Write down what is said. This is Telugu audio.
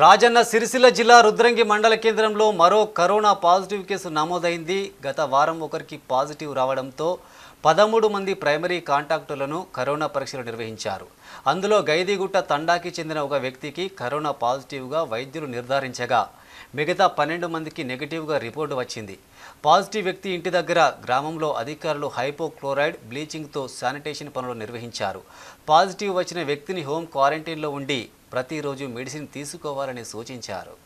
రాజన్న సిరిసిల్ల జిల్లా రుద్రంగి మండల కేంద్రంలో మరో కరోనా పాజిటివ్ కేసు నమోదైంది గత వారం ఒకరికి పాజిటివ్ రావడంతో పదమూడు మంది ప్రైమరీ కాంటాక్టులను కరోనా పరీక్షలు నిర్వహించారు అందులో గైదిగుట్ట తండాకి చెందిన ఒక వ్యక్తికి కరోనా పాజిటివ్గా వైద్యులు నిర్ధారించగా మిగతా పన్నెండు మందికి నెగిటివ్గా రిపోర్టు వచ్చింది పాజిటివ్ వ్యక్తి ఇంటి దగ్గర గ్రామంలో అధికారులు హైపోక్లోరైడ్ బ్లీచింగ్తో శానిటేషన్ పనులు నిర్వహించారు పాజిటివ్ వచ్చిన వ్యక్తిని హోమ్ క్వారంటైన్లో ఉండి ప్రతిరోజు మెడిసిన్ తీసుకోవాలని సూచించారు